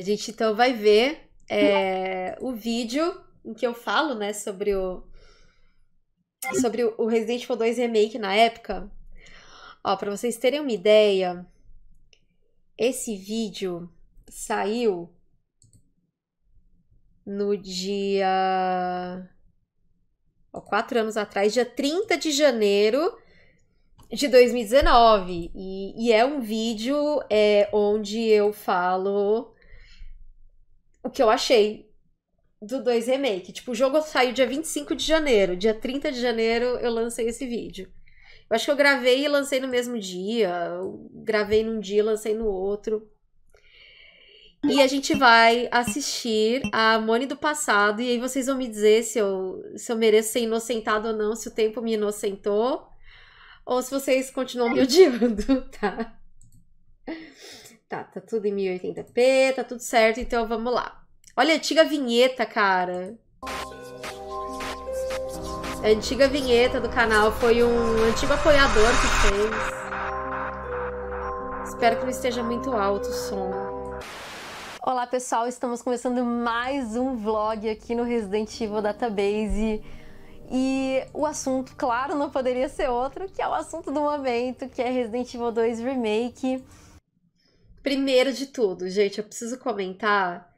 A gente então vai ver é, o vídeo em que eu falo, né, sobre o sobre o Resident Evil 2 Remake na época. Ó, para vocês terem uma ideia, esse vídeo saiu no dia ó, quatro anos atrás, dia 30 de janeiro de 2019. E, e é um vídeo é, onde eu falo o que eu achei do 2 Remake. Tipo, o jogo saiu dia 25 de janeiro. Dia 30 de janeiro eu lancei esse vídeo. Eu acho que eu gravei e lancei no mesmo dia. gravei num dia e lancei no outro. E a gente vai assistir a Mone do passado. E aí vocês vão me dizer se eu, se eu mereço ser inocentado ou não, se o tempo me inocentou. Ou se vocês continuam me odiando, tá? Tá, tá tudo em 1080p, tá tudo certo, então vamos lá. Olha a antiga vinheta, cara. A antiga vinheta do canal foi um antigo apoiador que fez. Espero que não esteja muito alto o som. Olá pessoal, estamos começando mais um vlog aqui no Resident Evil Database. E o assunto, claro, não poderia ser outro, que é o assunto do momento, que é Resident Evil 2 Remake. Primeiro de tudo, gente, eu preciso comentar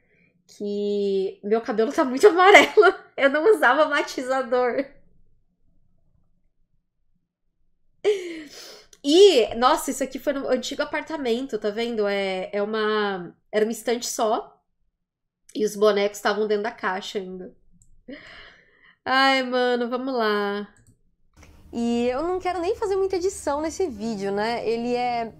que meu cabelo tá muito amarelo. Eu não usava matizador. E, nossa, isso aqui foi no antigo apartamento, tá vendo? É, é uma. Era uma estante só. E os bonecos estavam dentro da caixa ainda. Ai, mano, vamos lá. E eu não quero nem fazer muita edição nesse vídeo, né? Ele é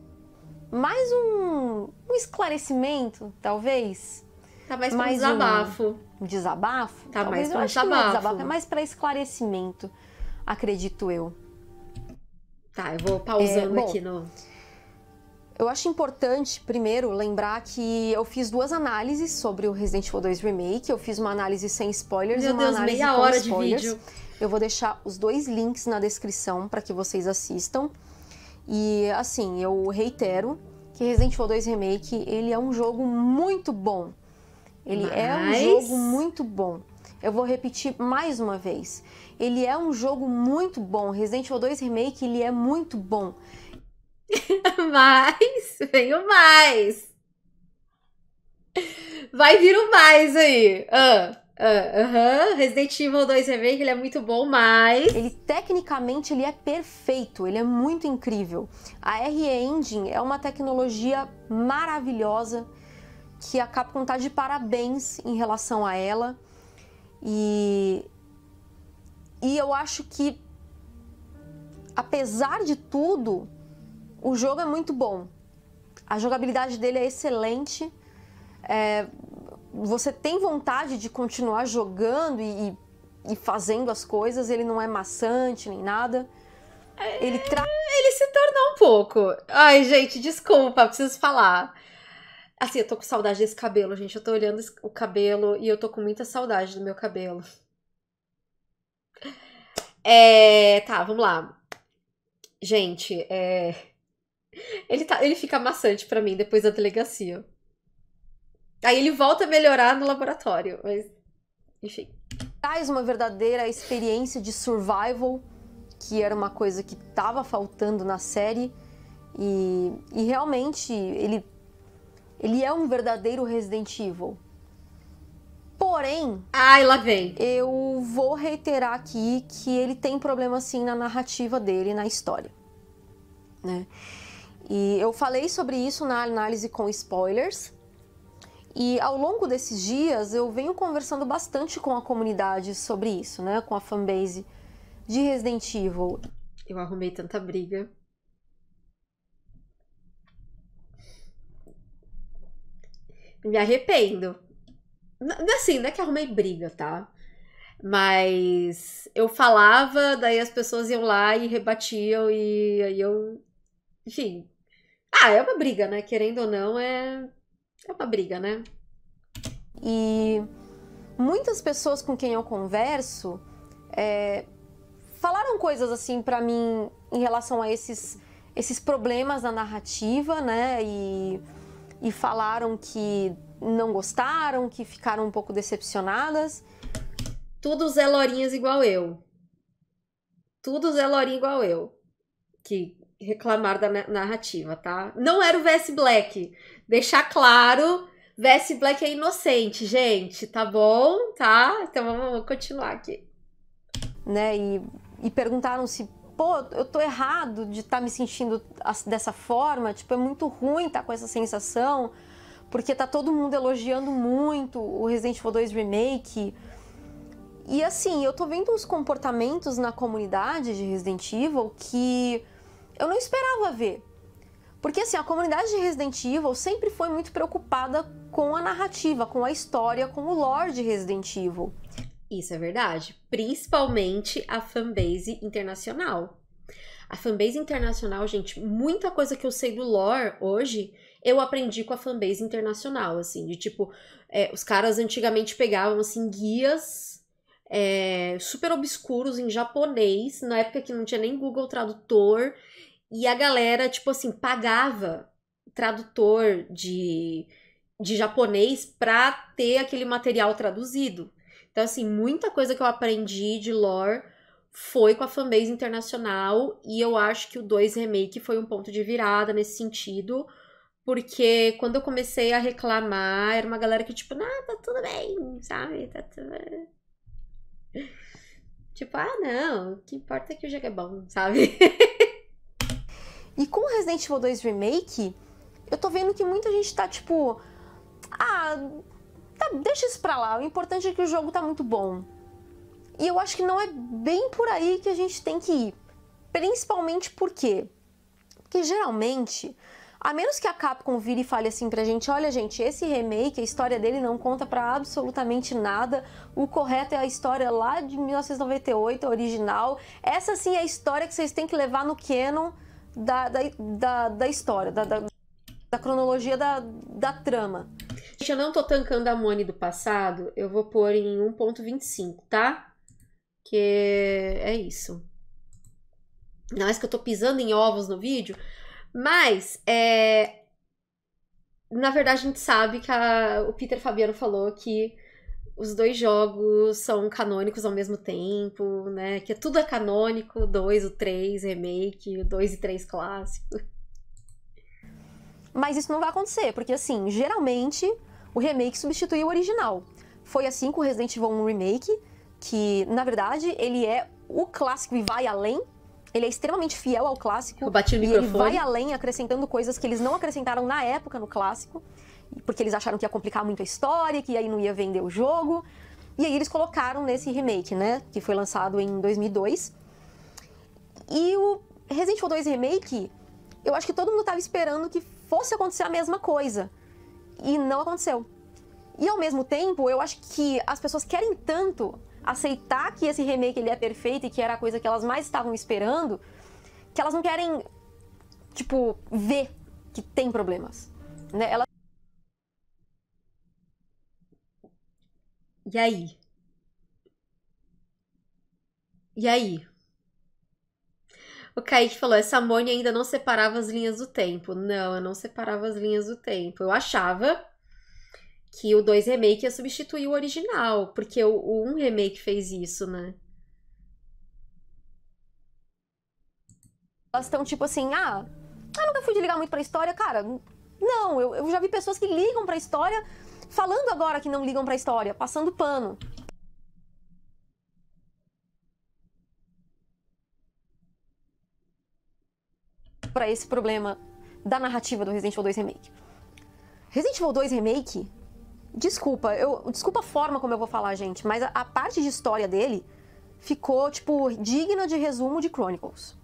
mais um, um esclarecimento, talvez. Tá mais pra um desabafo. Um desabafo? Tá talvez. mais pra um é desabafo. É desabafo. É mais pra esclarecimento, acredito eu. Tá, eu vou pausando é, bom, aqui no. Eu acho importante, primeiro, lembrar que eu fiz duas análises sobre o Resident Evil 2 Remake. Eu fiz uma análise sem spoilers Meu e uma Deus, análise meia com hora spoilers. De vídeo. Eu vou deixar os dois links na descrição para que vocês assistam. E assim, eu reitero que Resident Evil 2 Remake, ele é um jogo muito bom. Ele Mas... é um jogo muito bom. Eu vou repetir mais uma vez. Ele é um jogo muito bom. Resident Evil 2 Remake, ele é muito bom. Mas, veio mais. Vai vir o mais aí. Ah. Ah, aham, uh, uh -huh. Resident Evil 2 Remake, ele é muito bom, mas... Ele, tecnicamente, ele é perfeito, ele é muito incrível. A R-Engine é uma tecnologia maravilhosa, que a Capcom tá de parabéns em relação a ela. E... E eu acho que, apesar de tudo, o jogo é muito bom. A jogabilidade dele é excelente. É, você tem vontade de continuar jogando e, e fazendo as coisas, ele não é maçante nem nada. É, ele, tra... ele se tornou um pouco. Ai, gente, desculpa, preciso falar. Assim, eu tô com saudade desse cabelo, gente. Eu tô olhando o cabelo e eu tô com muita saudade do meu cabelo. É. Tá, vamos lá. Gente, é. Ele, tá, ele fica amassante para mim depois da delegacia. Aí ele volta a melhorar no laboratório, mas enfim. Traz uma verdadeira experiência de survival, que era uma coisa que estava faltando na série. E, e realmente ele, ele é um verdadeiro Resident Evil. Porém. Ai, lá vem. Eu vou reiterar aqui que ele tem problema sim na narrativa dele, na história. Né? E eu falei sobre isso na análise com spoilers. E ao longo desses dias eu venho conversando bastante com a comunidade sobre isso, né? Com a fanbase de Resident Evil. Eu arrumei tanta briga. Me arrependo. Assim, não é que arrumei briga, tá? Mas eu falava, daí as pessoas iam lá e rebatiam, e aí eu. Enfim. Ah, é uma briga, né? Querendo ou não, é é uma briga, né? E muitas pessoas com quem eu converso é, falaram coisas assim para mim em relação a esses, esses problemas na narrativa, né? E, e falaram que não gostaram, que ficaram um pouco decepcionadas. Tudo Zé Lorinhas igual eu. Tudo Zé Lorinha igual eu. Que reclamar da narrativa, tá? Não era o VS Black deixar claro, Vessi Black é inocente, gente, tá bom? Tá? Então vamos continuar aqui. Né, e, e perguntaram se, pô, eu tô errado de estar tá me sentindo dessa forma, tipo, é muito ruim estar tá com essa sensação, porque tá todo mundo elogiando muito o Resident Evil 2 Remake, e assim, eu tô vendo uns comportamentos na comunidade de Resident Evil que eu não esperava ver. Porque assim, a comunidade de Resident Evil sempre foi muito preocupada com a narrativa, com a história, com o lore de Resident Evil. Isso é verdade, principalmente a fanbase internacional. A fanbase internacional, gente, muita coisa que eu sei do lore hoje, eu aprendi com a fanbase internacional, assim, de tipo, é, os caras antigamente pegavam, assim, guias é, super obscuros em japonês, na época que não tinha nem Google Tradutor, e a galera, tipo assim, pagava tradutor de, de japonês pra ter aquele material traduzido. Então, assim, muita coisa que eu aprendi de lore foi com a fanbase internacional e eu acho que o 2 Remake foi um ponto de virada nesse sentido, porque quando eu comecei a reclamar, era uma galera que, tipo, ah, tá tudo bem, sabe? Tá tudo bem. Tipo, ah, não, o que importa é que o jogo é bom, sabe? E com Resident Evil 2 Remake, eu tô vendo que muita gente tá tipo. Ah, tá, deixa isso pra lá, o importante é que o jogo tá muito bom. E eu acho que não é bem por aí que a gente tem que ir. Principalmente porque. Porque geralmente, a menos que a Capcom vire e fale assim pra gente: olha, gente, esse remake, a história dele não conta pra absolutamente nada. O correto é a história lá de 1998, a original. Essa sim é a história que vocês têm que levar no Canon da, da, da, da história, da, da, da, cronologia da, da trama. Gente, eu não tô tancando a Mone do passado, eu vou pôr em 1.25, tá? Que é isso. Não é que eu tô pisando em ovos no vídeo, mas é, na verdade a gente sabe que a, o Peter Fabiano falou que os dois jogos são canônicos ao mesmo tempo, né? Que é tudo é canônico, o 2, o 3, remake, o 2 e 3 clássico. Mas isso não vai acontecer, porque assim, geralmente o remake substitui o original. Foi assim com o Resident Evil 1 Remake, que na verdade ele é o clássico e vai além. Ele é extremamente fiel ao clássico. Eu bati no e microfone. ele vai além acrescentando coisas que eles não acrescentaram na época no clássico porque eles acharam que ia complicar muito a história, que aí não ia vender o jogo. E aí eles colocaram nesse remake, né? Que foi lançado em 2002. E o Resident Evil 2 Remake, eu acho que todo mundo estava esperando que fosse acontecer a mesma coisa. E não aconteceu. E ao mesmo tempo, eu acho que as pessoas querem tanto aceitar que esse remake ele é perfeito e que era a coisa que elas mais estavam esperando, que elas não querem, tipo, ver que tem problemas. Né? Elas E aí? E aí? O Kaique falou: essa Mônia ainda não separava as linhas do tempo. Não, eu não separava as linhas do tempo. Eu achava que o 2 Remake ia substituir o original, porque o 1 um Remake fez isso, né? Elas estão tipo assim: ah, eu nunca fui de ligar muito pra história, cara. Não, eu, eu já vi pessoas que ligam pra história Falando agora que não ligam para a história, passando pano. Para esse problema da narrativa do Resident Evil 2 Remake. Resident Evil 2 Remake, desculpa, eu desculpa a forma como eu vou falar, gente, mas a, a parte de história dele ficou tipo digna de resumo de Chronicles.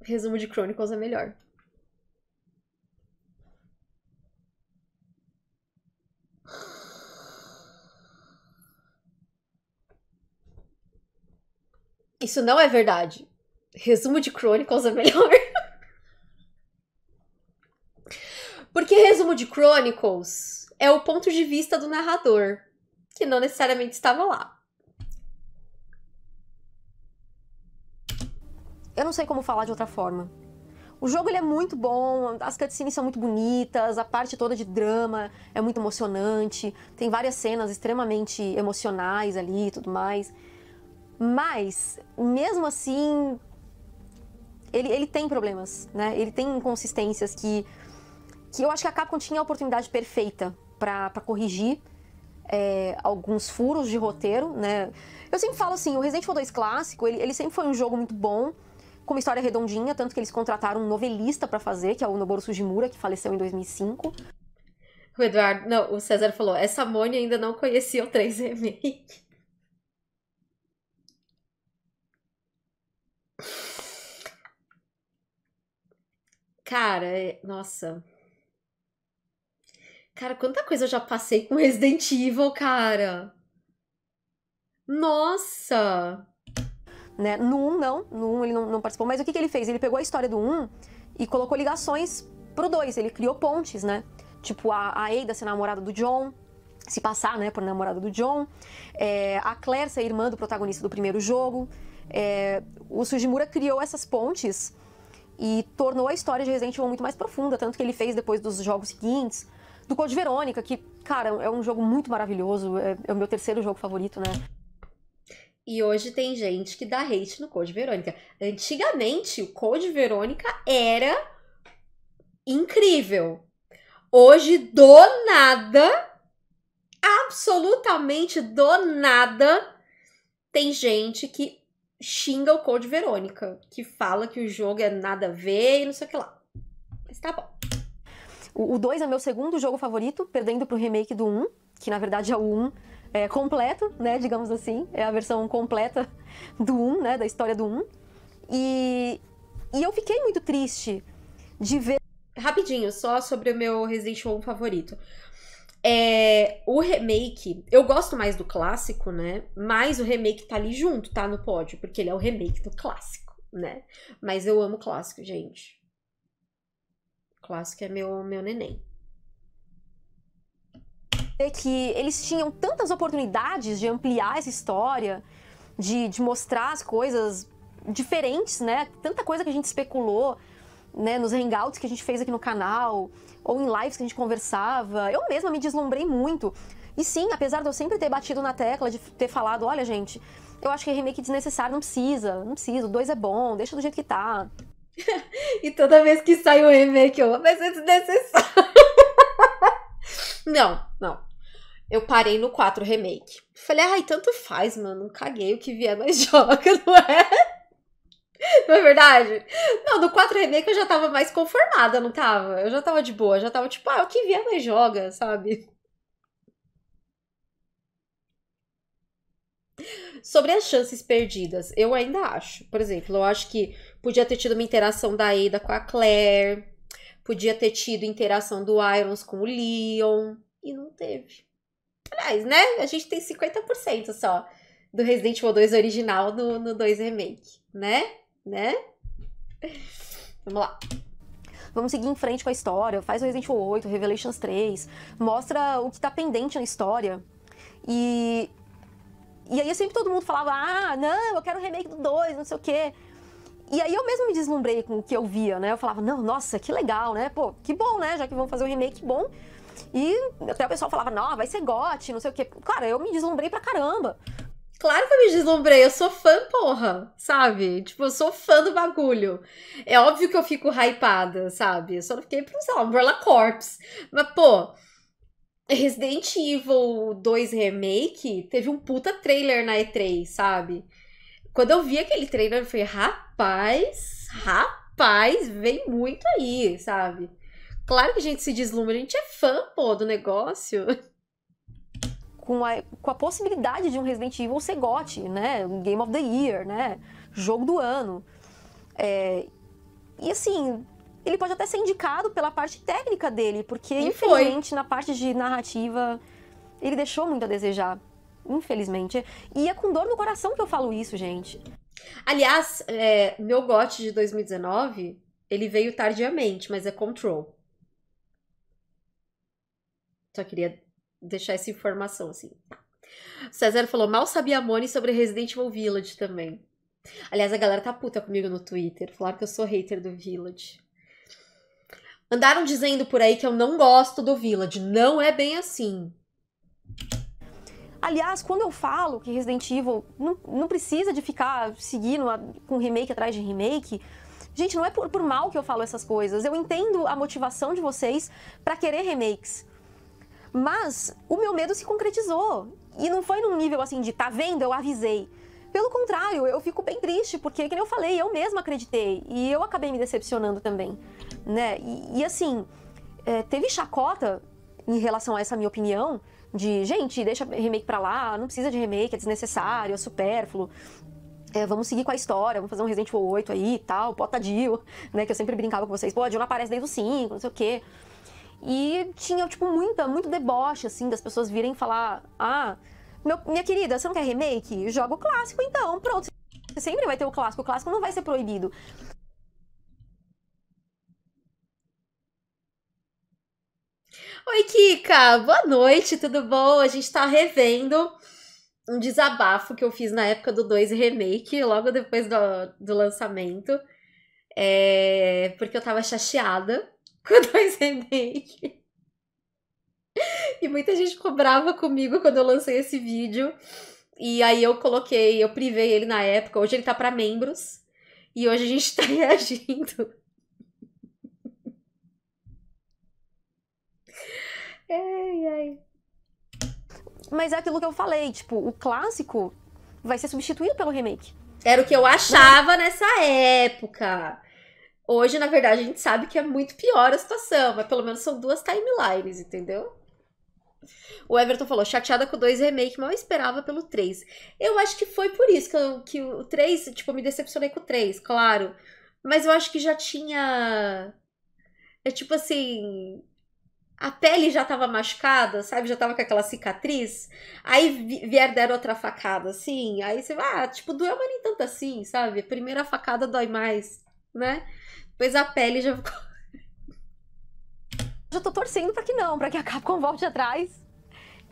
Resumo de Chronicles é melhor. Isso não é verdade. Resumo de Chronicles é melhor. Porque resumo de Chronicles é o ponto de vista do narrador, que não necessariamente estava lá. Eu não sei como falar de outra forma. O jogo ele é muito bom, as cutscenes são muito bonitas, a parte toda de drama é muito emocionante, tem várias cenas extremamente emocionais ali e tudo mais. Mas, mesmo assim, ele, ele tem problemas, né? Ele tem inconsistências que, que eu acho que a Capcom tinha a oportunidade perfeita para corrigir é, alguns furos de roteiro, né? Eu sempre falo assim, o Resident Evil 2 clássico, ele, ele sempre foi um jogo muito bom, com uma história redondinha, tanto que eles contrataram um novelista para fazer, que é o Noboru Sugimura, que faleceu em 2005. O Eduardo, não, o César falou, essa Mônia ainda não conhecia o 3 Remake. Cara, é, nossa. Cara, quanta coisa eu já passei com Resident Evil, cara. Nossa! Né? No 1 não, no 1 ele não, não participou, mas o que, que ele fez? Ele pegou a história do 1 e colocou ligações pro 2, ele criou pontes, né? Tipo, a, a Ada ser namorada do John, se passar, né, por namorada do John, é, a Claire ser irmã do protagonista do primeiro jogo. É, o Sujimura criou essas pontes e tornou a história de Resident Evil muito mais profunda, tanto que ele fez depois dos jogos seguintes, do Code Verônica, que, cara, é um jogo muito maravilhoso, é, é o meu terceiro jogo favorito, né? E hoje tem gente que dá hate no Code Verônica. Antigamente, o Code Verônica era incrível. Hoje, do nada, absolutamente do nada, tem gente que xinga o Code Verônica, que fala que o jogo é nada a ver e não sei o que lá. Mas tá bom. O 2 é meu segundo jogo favorito, perdendo pro remake do 1, um, que na verdade é o 1 um, é, completo, né, digamos assim, é a versão completa do 1, um, né, da história do 1. Um. E, e eu fiquei muito triste de ver... Rapidinho, só sobre o meu Resident Evil favorito. É, o remake, eu gosto mais do clássico, né? Mas o remake tá ali junto, tá no pódio, porque ele é o remake do clássico, né? Mas eu amo clássico, gente. O clássico é meu, meu neném. É que eles tinham tantas oportunidades de ampliar essa história, de, de mostrar as coisas diferentes, né? Tanta coisa que a gente especulou né, nos hangouts que a gente fez aqui no canal, ou em lives que a gente conversava. Eu mesma me deslumbrei muito. E sim, apesar de eu sempre ter batido na tecla, de ter falado, olha, gente, eu acho que é remake desnecessário, não precisa, não precisa, o 2 é bom, deixa do jeito que tá. e toda vez que sai um remake, eu, mas é desnecessário. não, não. Eu parei no 4 remake. Falei, ai, tanto faz, mano, caguei o que vier, mas joga, não é? Não é verdade? Não, do 4 Remake eu já tava mais conformada, não tava? Eu já tava de boa, já tava tipo, ah, o que vier mais joga, sabe? Sobre as chances perdidas, eu ainda acho. Por exemplo, eu acho que podia ter tido uma interação da Ada com a Claire, podia ter tido interação do Irons com o Leon, e não teve. Aliás, né? A gente tem 50% só do Resident Evil 2 original no, no 2 Remake, né? né? Vamos lá. Vamos seguir em frente com a história, faz o Resident Evil 8, Revelations 3, mostra o que tá pendente na história. E e aí sempre todo mundo falava: "Ah, não, eu quero o remake do 2, não sei o quê". E aí eu mesmo me deslumbrei com o que eu via, né? Eu falava: "Não, nossa, que legal, né? Pô, que bom, né? Já que vão fazer um remake bom". E até o pessoal falava: "Não, vai ser gote, não sei o quê". Cara, eu me deslumbrei pra caramba. Claro que eu me deslumbrei, eu sou fã, porra, sabe? Tipo, eu sou fã do bagulho. É óbvio que eu fico hypada, sabe? Eu só não fiquei pra, usar Umbrella Corps. Mas, pô, Resident Evil 2 Remake teve um puta trailer na E3, sabe? Quando eu vi aquele trailer, eu falei, rapaz, rapaz, vem muito aí, sabe? Claro que a gente se deslumbra, a gente é fã, pô, do negócio. com a, com a possibilidade de um Resident Evil ser GOT, né? Game of the Year, né? Jogo do ano. É, e assim, ele pode até ser indicado pela parte técnica dele, porque e infelizmente foi. na parte de narrativa ele deixou muito a desejar. Infelizmente. E é com dor no coração que eu falo isso, gente. Aliás, é, meu GOT de 2019, ele veio tardiamente, mas é Control. Só queria deixar essa informação, assim. César falou, mal sabia a Moni sobre Resident Evil Village também. Aliás, a galera tá puta comigo no Twitter. Falaram que eu sou hater do Village. Andaram dizendo por aí que eu não gosto do Village. Não é bem assim. Aliás, quando eu falo que Resident Evil não, não precisa de ficar seguindo a, com remake atrás de remake, gente, não é por, por mal que eu falo essas coisas. Eu entendo a motivação de vocês para querer remakes. Mas o meu medo se concretizou. E não foi num nível assim de tá vendo, eu avisei. Pelo contrário, eu fico bem triste, porque, como eu falei, eu mesma acreditei. E eu acabei me decepcionando também. Né? E, e assim, é, teve chacota em relação a essa minha opinião, de gente, deixa remake pra lá, não precisa de remake, é desnecessário, é supérfluo. É, vamos seguir com a história, vamos fazer um Resident Evil 8 aí e tal, bota Jill, né? Que eu sempre brincava com vocês, pô, a Jill não aparece desde o 5, não sei o quê. E tinha, tipo, muita, muito deboche, assim, das pessoas virem falar: Ah, meu, minha querida, você não quer remake? Joga o clássico então, pronto. Você sempre vai ter o clássico, o clássico não vai ser proibido. Oi, Kika! Boa noite, tudo bom? A gente tá revendo um desabafo que eu fiz na época do 2 Remake, logo depois do, do lançamento. É, porque eu tava chateada com dois remakes. E muita gente ficou brava comigo quando eu lancei esse vídeo. E aí eu coloquei, eu privei ele na época. Hoje ele tá para membros. E hoje a gente tá reagindo. Ai, ai. Mas é aquilo que eu falei, tipo, o clássico vai ser substituído pelo remake. Era o que eu achava nessa época. Hoje, na verdade, a gente sabe que é muito pior a situação, mas pelo menos são duas timelines, entendeu? O Everton falou, chateada com o 2 remake, mal esperava pelo 3. Eu acho que foi por isso que, eu, que o 3, tipo, me decepcionei com o 3, claro. Mas eu acho que já tinha. É tipo assim. A pele já tava machucada, sabe? Já tava com aquela cicatriz. Aí vier deram outra facada, assim. Aí você vai, ah, tipo, doeu, mas nem tanto assim, sabe? A primeira facada dói mais né? Depois a pele já ficou. Já tô torcendo pra que não, pra que a Capcom volte atrás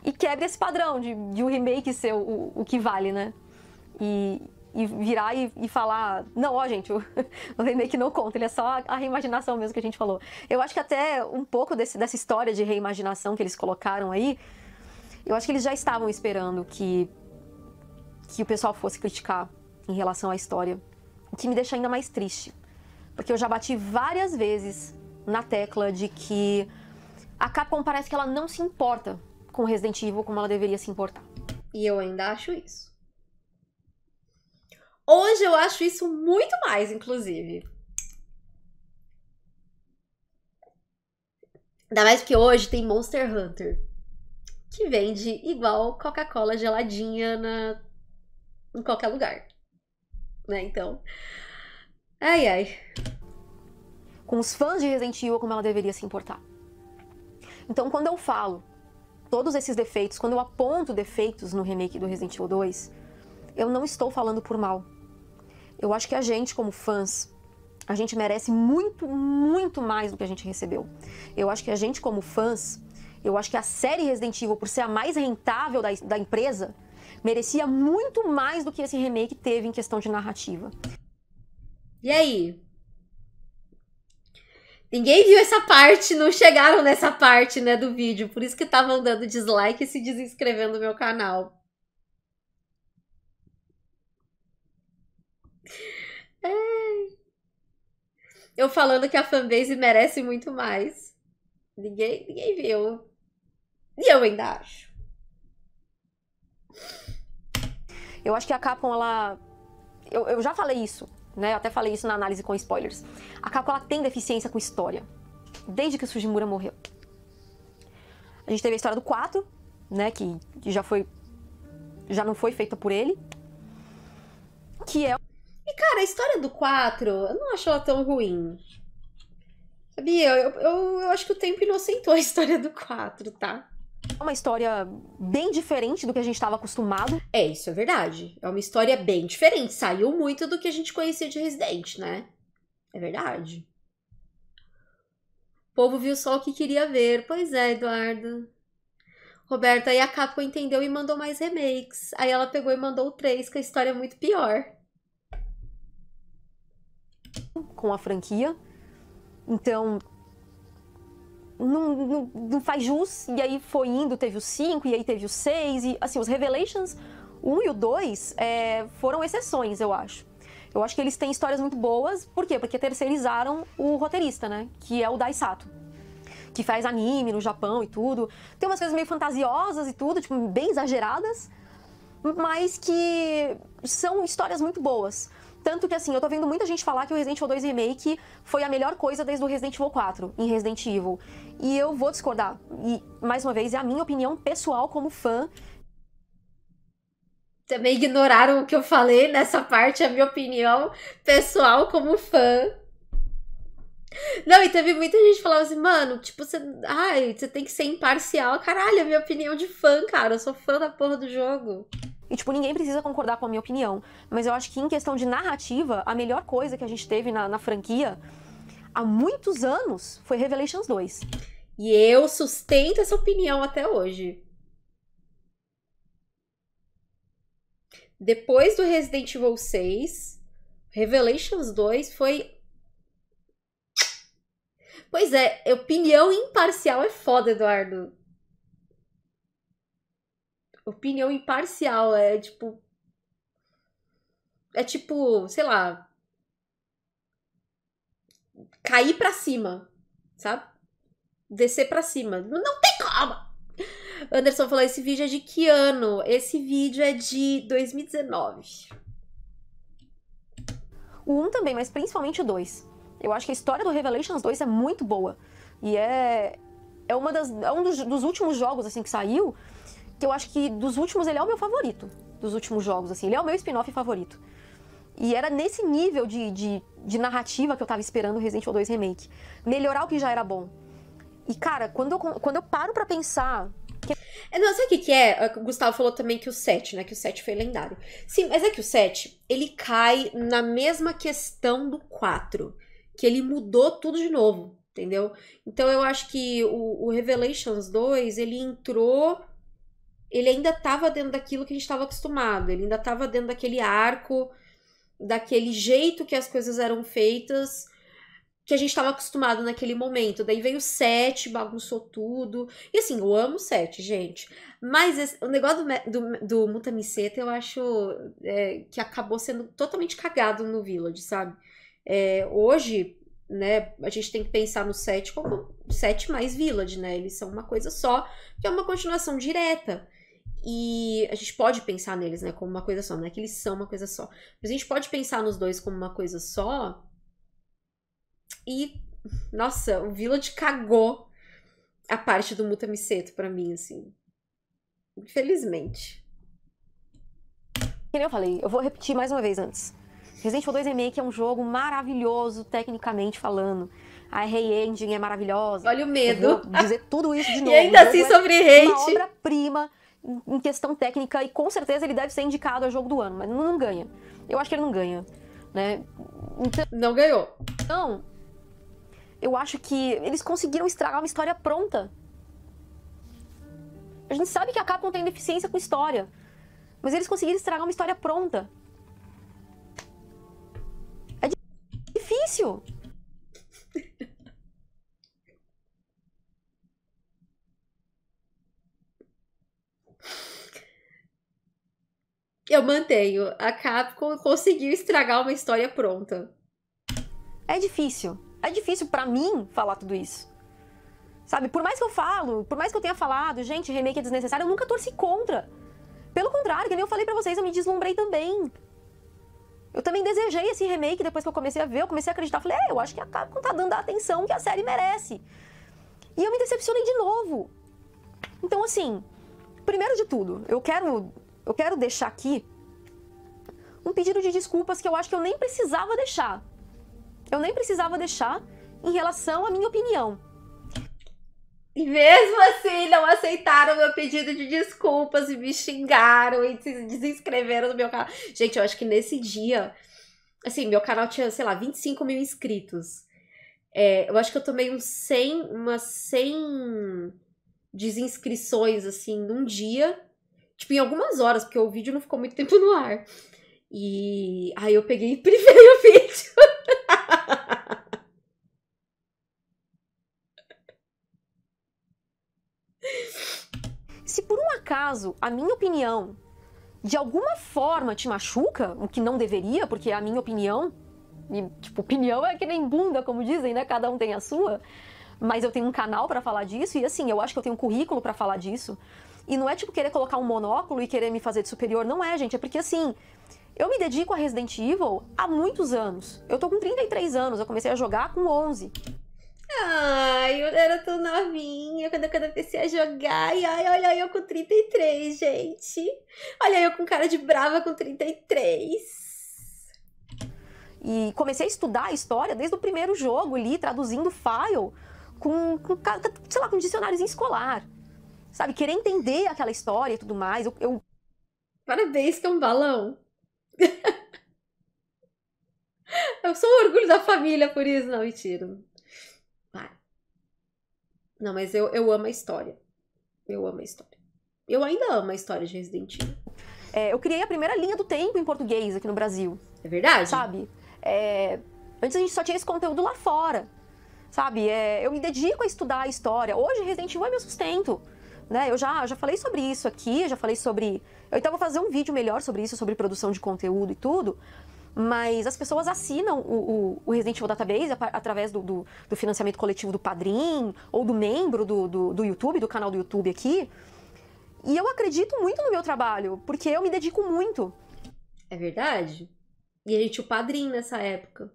e quebre esse padrão de, de um remake ser o, o que vale, né? E, e virar e, e, falar, não, ó, gente, o, o remake não conta, ele é só a, a, reimaginação mesmo que a gente falou. Eu acho que até um pouco desse, dessa história de reimaginação que eles colocaram aí, eu acho que eles já estavam esperando que, que o pessoal fosse criticar em relação à história. O que me deixa ainda mais triste. Porque eu já bati várias vezes na tecla de que a Capcom parece que ela não se importa com Resident Evil como ela deveria se importar. E eu ainda acho isso. Hoje eu acho isso muito mais, inclusive. Ainda mais porque hoje tem Monster Hunter. Que vende igual Coca-Cola geladinha na... em qualquer lugar. Né? Então, Ai, ai. Com os fãs de Resident Evil, como ela deveria se importar. Então, quando eu falo todos esses defeitos, quando eu aponto defeitos no remake do Resident Evil 2, eu não estou falando por mal. Eu acho que a gente, como fãs, a gente merece muito, muito mais do que a gente recebeu. Eu acho que a gente, como fãs, eu acho que a série Resident Evil, por ser a mais rentável da, da empresa, merecia muito mais do que esse remake teve em questão de narrativa. E aí? Ninguém viu essa parte, não chegaram nessa parte, né, do vídeo. Por isso que estavam dando dislike e se desinscrevendo no meu canal. É. Eu falando que a fanbase merece muito mais. Ninguém, ninguém viu. E eu ainda acho. Eu acho que a Capcom, ela... Eu, eu já falei isso né? Eu até falei isso na análise com spoilers. A Capcom ela tem deficiência com história, desde que o Sujimura morreu. A gente teve a história do 4, né, que já foi já não foi feita por ele, que é E cara, a história do 4, eu não acho ela tão ruim. Sabia? Eu, eu, eu acho que o tempo inocentou a história do 4, tá? É uma história bem diferente do que a gente estava acostumado. É, isso é verdade. É uma história bem diferente. Saiu muito do que a gente conhecia de Resident, né? É verdade. O povo viu só o que queria ver. Pois é, Eduardo. Roberto, aí a Capcom entendeu e mandou mais remakes. Aí ela pegou e mandou três, que a história é muito pior. Com a franquia. Então, não, não, não, faz jus. E aí foi indo, teve o 5, e aí teve o 6. E assim, os Revelations 1 um e o 2 é, foram exceções, eu acho. Eu acho que eles têm histórias muito boas. Por quê? Porque terceirizaram o roteirista, né? Que é o Daisato. Que faz anime no Japão e tudo. Tem umas coisas meio fantasiosas e tudo, tipo, bem exageradas. Mas que são histórias muito boas. Tanto que, assim, eu tô vendo muita gente falar que o Resident Evil 2 Remake foi a melhor coisa desde o Resident Evil 4 em Resident Evil. E eu vou discordar. E, mais uma vez, é a minha opinião pessoal como fã também ignoraram o que eu falei nessa parte, é a minha opinião pessoal como fã. Não, e teve muita gente falando assim, mano, tipo, você. Ai, você tem que ser imparcial. Caralho, a é minha opinião de fã, cara. Eu sou fã da porra do jogo. E, tipo, ninguém precisa concordar com a minha opinião. Mas eu acho que em questão de narrativa, a melhor coisa que a gente teve na, na franquia há muitos anos foi Revelations 2. E eu sustento essa opinião até hoje. Depois do Resident Evil 6, Revelations 2 foi. Pois é, opinião imparcial é foda, Eduardo opinião imparcial. É tipo. É tipo, sei lá. Cair pra cima, sabe? Descer pra cima. Não tem como! Anderson falou: esse vídeo é de que ano? Esse vídeo é de 2019. O 1 um também, mas principalmente o 2. Eu acho que a história do Revelations 2 é muito boa. E é. É, uma das, é um dos, dos últimos jogos assim que saiu que eu acho que dos últimos ele é o meu favorito, dos últimos jogos, assim, ele é o meu spin-off favorito. E era nesse nível de, de, de, narrativa que eu tava esperando o Resident Evil 2 Remake. Melhorar o que já era bom. E, cara, quando eu, quando eu paro para pensar. Que... É, não, sabe o que, que é? é? O Gustavo falou também que o 7, né? Que o 7 foi lendário. Sim, mas é que o 7, ele cai na mesma questão do 4. Que ele mudou tudo de novo, entendeu? Então eu acho que o, o Revelations 2, ele entrou ele ainda estava dentro daquilo que a gente estava acostumado, ele ainda estava dentro daquele arco, daquele jeito que as coisas eram feitas, que a gente estava acostumado naquele momento. Daí veio o 7, bagunçou tudo. E assim, eu amo o 7, gente. Mas esse, o negócio do, do, do Mutamiseta eu acho é, que acabou sendo totalmente cagado no Village, sabe? É, hoje, né, a gente tem que pensar no 7 como 7 mais Village, né? Eles são uma coisa só, que é uma continuação direta. E a gente pode pensar neles, né, como uma coisa só, não é que eles são uma coisa só. Mas a gente pode pensar nos dois como uma coisa só. E, nossa, o Village cagou a parte do Mutamiceto para mim, assim. Infelizmente. Que eu falei, eu vou repetir mais uma vez antes. Resident Evil 2 Remake é um jogo maravilhoso, tecnicamente falando. A Hey Engine é maravilhosa. Olha o medo. dizer tudo isso de novo. e ainda assim é sobre hate. Uma obra-prima em questão técnica e com certeza ele deve ser indicado a jogo do ano, mas não ganha. Eu acho que ele não ganha, né? Então, não ganhou. Então, eu acho que eles conseguiram estragar uma história pronta. A gente sabe que a Capcom tem deficiência com história, mas eles conseguiram estragar uma história pronta. É difícil. Eu mantenho. A Capcom conseguiu estragar uma história pronta. É difícil. É difícil para mim falar tudo isso. Sabe, por mais que eu falo, por mais que eu tenha falado, gente, remake é desnecessário, eu nunca torci contra. Pelo contrário, que nem eu falei para vocês, eu me deslumbrei também. Eu também desejei esse remake depois que eu comecei a ver, eu comecei a acreditar, falei, é, eu acho que a Capcom tá dando a atenção que a série merece. E eu me decepcionei de novo. Então, assim, primeiro de tudo, eu quero eu quero deixar aqui um pedido de desculpas que eu acho que eu nem precisava deixar. Eu nem precisava deixar em relação à minha opinião. E mesmo assim não aceitaram meu pedido de desculpas e me xingaram e se desinscreveram do meu canal. Gente, eu acho que nesse dia, assim, meu canal tinha, sei lá, 25 mil inscritos. É, eu acho que eu tomei uns 100, umas 100 desinscrições, assim, num dia tipo, em algumas horas, porque o vídeo não ficou muito tempo no ar. E aí eu peguei e privei o vídeo. Se por um acaso a minha opinião de alguma forma te machuca, o que não deveria, porque é a minha opinião, e, tipo, opinião é que nem bunda, como dizem, né? Cada um tem a sua. Mas eu tenho um canal para falar disso e assim, eu acho que eu tenho um currículo para falar disso. E não é tipo querer colocar um monóculo e querer me fazer de superior, não é, gente. É porque assim, eu me dedico a Resident Evil há muitos anos. Eu tô com 33 anos, eu comecei a jogar com 11. Ai, eu era tão novinha quando, quando eu comecei a jogar. E ai, olha eu com 33, gente. Olha eu com cara de brava com 33. E comecei a estudar a história desde o primeiro jogo, li traduzindo file com, com sei lá, com dicionários dicionáriozinho escolar sabe, querer entender aquela história e tudo mais. Eu, eu... Parabéns, é balão eu sou o orgulho da família por isso. Não, mentira. Para. Não, mas eu, eu amo a história. Eu amo a história. Eu ainda amo a história de Resident Evil. É, eu criei a primeira linha do tempo em português aqui no Brasil. É verdade? Sabe? É, antes a gente só tinha esse conteúdo lá fora. Sabe? É, eu me dedico a estudar a história. Hoje Resident Evil é meu sustento né? Eu já, já falei sobre isso aqui, já falei sobre. Eu então vou fazer um vídeo melhor sobre isso, sobre produção de conteúdo e tudo. Mas as pessoas assinam o, o, o Resident Evil Database através do, do, do, financiamento coletivo do padrinho ou do membro do, do, do YouTube, do canal do YouTube aqui. E eu acredito muito no meu trabalho, porque eu me dedico muito. É verdade? E a gente o padrinho nessa época.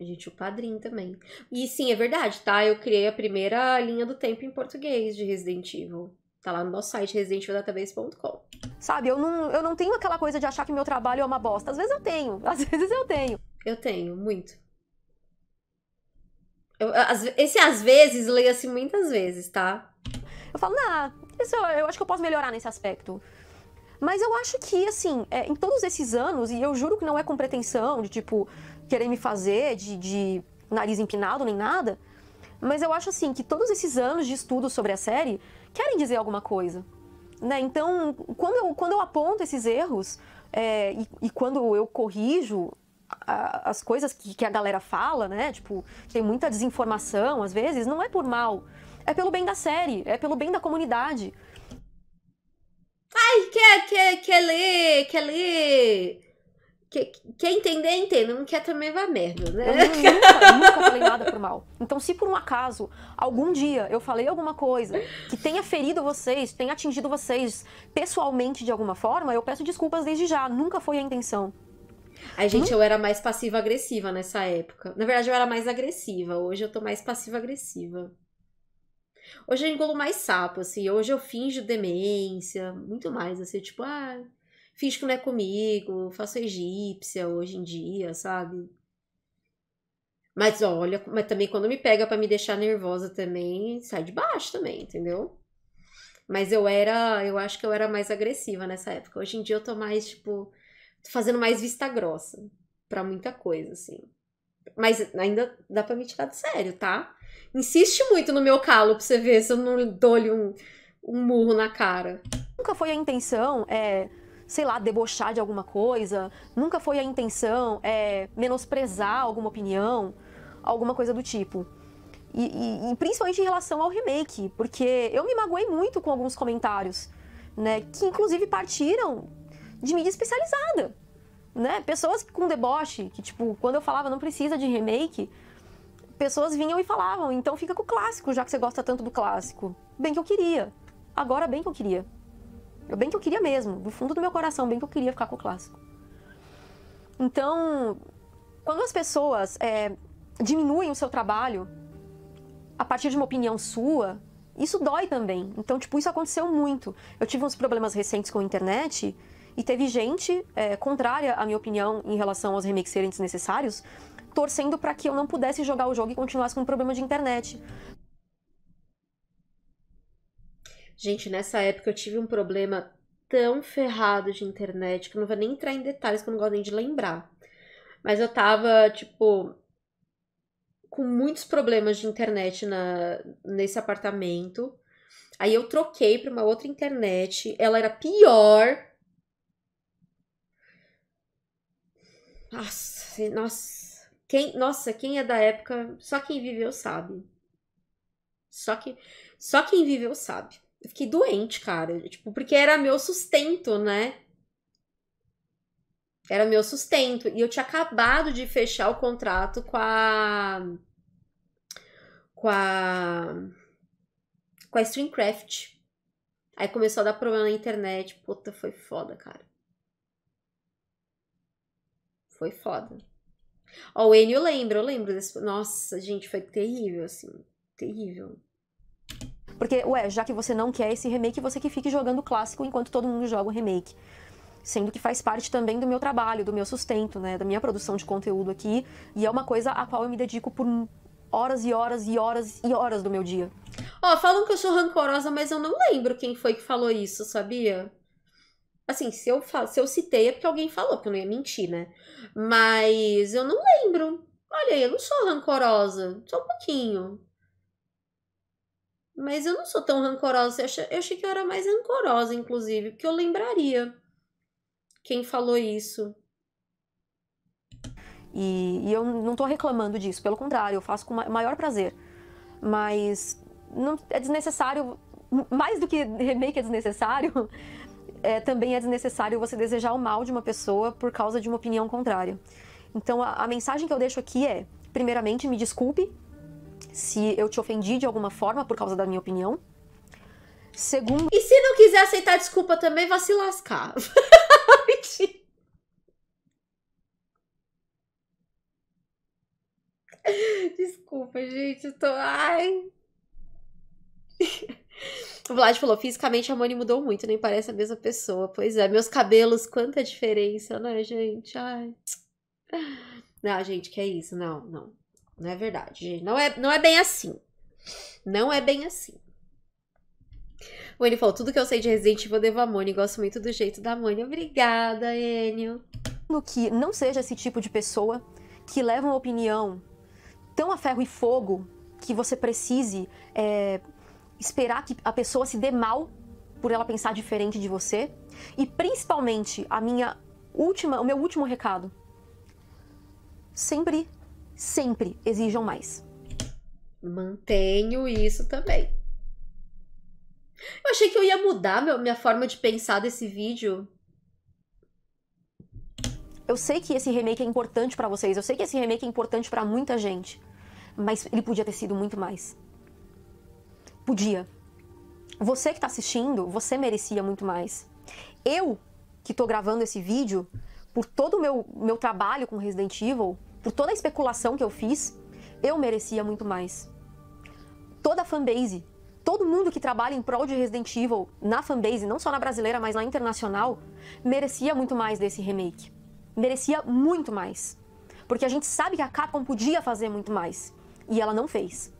A gente o padrinho também. E sim, é verdade, tá? Eu criei a primeira linha do tempo em português de Resident Evil. Tá lá no nosso site, residentevildatabase.com. Sabe, eu não, eu não tenho aquela coisa de achar que meu trabalho é uma bosta. Às vezes eu tenho, às vezes eu tenho. Eu tenho, muito. Eu, as, esse às vezes, leia-se muitas vezes, tá? Eu falo, ah, isso, eu acho que eu posso melhorar nesse aspecto. Mas eu acho que, assim, é, em todos esses anos, e eu juro que não é com pretensão de tipo, querer me fazer de, de nariz empinado nem nada, mas eu acho assim que todos esses anos de estudo sobre a série querem dizer alguma coisa. Né? Então, quando eu, quando eu aponto esses erros é, e, e, quando eu corrijo a, as coisas que, que, a galera fala, né? Tipo, tem muita desinformação às vezes, não é por mal. É pelo bem da série, é pelo bem da comunidade. Ai, quer, quer, quer ler, quer ler Quer, entender, entenda. Não quer também vai merda, né? Eu nunca, nunca falei nada por mal. Então, se por um acaso, algum dia, eu falei alguma coisa que tenha ferido vocês, tenha atingido vocês pessoalmente de alguma forma, eu peço desculpas desde já. Nunca foi a intenção. A gente, hum? eu era mais passiva-agressiva nessa época. Na verdade, eu era mais agressiva. Hoje eu tô mais passiva-agressiva. Hoje eu engolo mais sapo, assim. Hoje eu finjo demência, muito mais, assim, tipo, ah, Fiz que não é comigo, faço egípcia hoje em dia, sabe? Mas olha, mas também quando me pega para me deixar nervosa também, sai de baixo também, entendeu? Mas eu era, eu acho que eu era mais agressiva nessa época. Hoje em dia eu tô mais, tipo, tô fazendo mais vista grossa para muita coisa, assim. Mas ainda dá pra me tirar do sério, tá? Insiste muito no meu calo pra você ver se eu não dou-lhe um, um murro na cara. Nunca foi a intenção, é sei lá, debochar de alguma coisa, nunca foi a intenção é, menosprezar alguma opinião, alguma coisa do tipo. E, e, e, principalmente em relação ao remake, porque eu me magoei muito com alguns comentários, né, que inclusive partiram de mídia especializada, né, pessoas com deboche, que tipo, quando eu falava não precisa de remake, pessoas vinham e falavam, então fica com o clássico, já que você gosta tanto do clássico. Bem que eu queria. Agora bem que eu queria. Bem que eu queria mesmo, do fundo do meu coração, bem que eu queria ficar com o clássico. Então, quando as pessoas é, diminuem o seu trabalho a partir de uma opinião sua, isso dói também. Então, tipo, isso aconteceu muito. Eu tive uns problemas recentes com a internet e teve gente é, contrária à minha opinião em relação aos remixerentes necessários, desnecessários, torcendo para que eu não pudesse jogar o jogo e continuasse com um problema de internet. Gente, nessa época eu tive um problema tão ferrado de internet que eu não vou nem entrar em detalhes que eu não gosto nem de lembrar. Mas eu tava, tipo, com muitos problemas de internet na, nesse apartamento. Aí eu troquei para uma outra internet, ela era pior. Nossa, nossa, quem, nossa, quem é da época, só quem viveu sabe. Só que só quem viveu sabe. Eu fiquei doente, cara. Tipo, porque era meu sustento, né? Era meu sustento. E eu tinha acabado de fechar o contrato com a. Com a. Com a Streamcraft. Aí começou a dar problema na internet. Puta, foi foda, cara. Foi foda. Ó, o Enio eu lembro, eu lembro desse. Nossa, gente, foi terrível, assim. Terrível. Porque, ué, já que você não quer esse remake, você que fique jogando o clássico enquanto todo mundo joga o remake. Sendo que faz parte também do meu trabalho, do meu sustento, né? Da minha produção de conteúdo aqui. E é uma coisa a qual eu me dedico por horas e horas e horas e horas do meu dia. Ó, oh, falam que eu sou rancorosa, mas eu não lembro quem foi que falou isso, sabia? Assim, se eu, falo, se eu citei é porque alguém falou, porque eu não ia mentir, né? Mas eu não lembro. Olha, eu não sou rancorosa, só um pouquinho. Mas eu não sou tão rancorosa. Eu achei, que eu era mais rancorosa, inclusive, porque eu lembraria quem falou isso. E, e eu não estou reclamando disso, pelo contrário, eu faço com o maior prazer. Mas não, é desnecessário, mais do que remake é desnecessário, é, também é desnecessário você desejar o mal de uma pessoa por causa de uma opinião contrária. Então a, a mensagem que eu deixo aqui é: primeiramente, me desculpe se eu te ofendi de alguma forma por causa da minha opinião. Segundo. E se não quiser aceitar desculpa também, vá se lascar. Desculpa, gente, eu tô. Ai. O Vlad falou: fisicamente a Moni mudou muito, nem parece a mesma pessoa. Pois é, meus cabelos, quanta diferença, né, gente? Ai. Não, ah, gente, que é isso? Não, não. Não é verdade, Não é, não é bem assim. Não é bem assim. O Enio falou, tudo que eu sei de Resident Evil devo a Mone, gosto muito do jeito da Mone. Obrigada, Enio. Que não seja esse tipo de pessoa que leva uma opinião tão a ferro e fogo que você precise é, esperar que a pessoa se dê mal por ela pensar diferente de você. E principalmente, a minha última, o meu último recado. Sempre sempre exijam mais. Mantenho isso também. Eu achei que eu ia mudar meu, minha forma de pensar desse vídeo. Eu sei que esse remake é importante para vocês, eu sei que esse remake é importante para muita gente, mas ele podia ter sido muito mais. Podia. Você que tá assistindo, você merecia muito mais. Eu que tô gravando esse vídeo, por todo o meu, meu trabalho com Resident Evil, por toda a especulação que eu fiz, eu merecia muito mais. Toda a fanbase, todo mundo que trabalha em prol de Resident Evil na fanbase, não só na brasileira, mas na internacional, merecia muito mais desse remake. Merecia muito mais. Porque a gente sabe que a Capcom podia fazer muito mais. E ela não fez.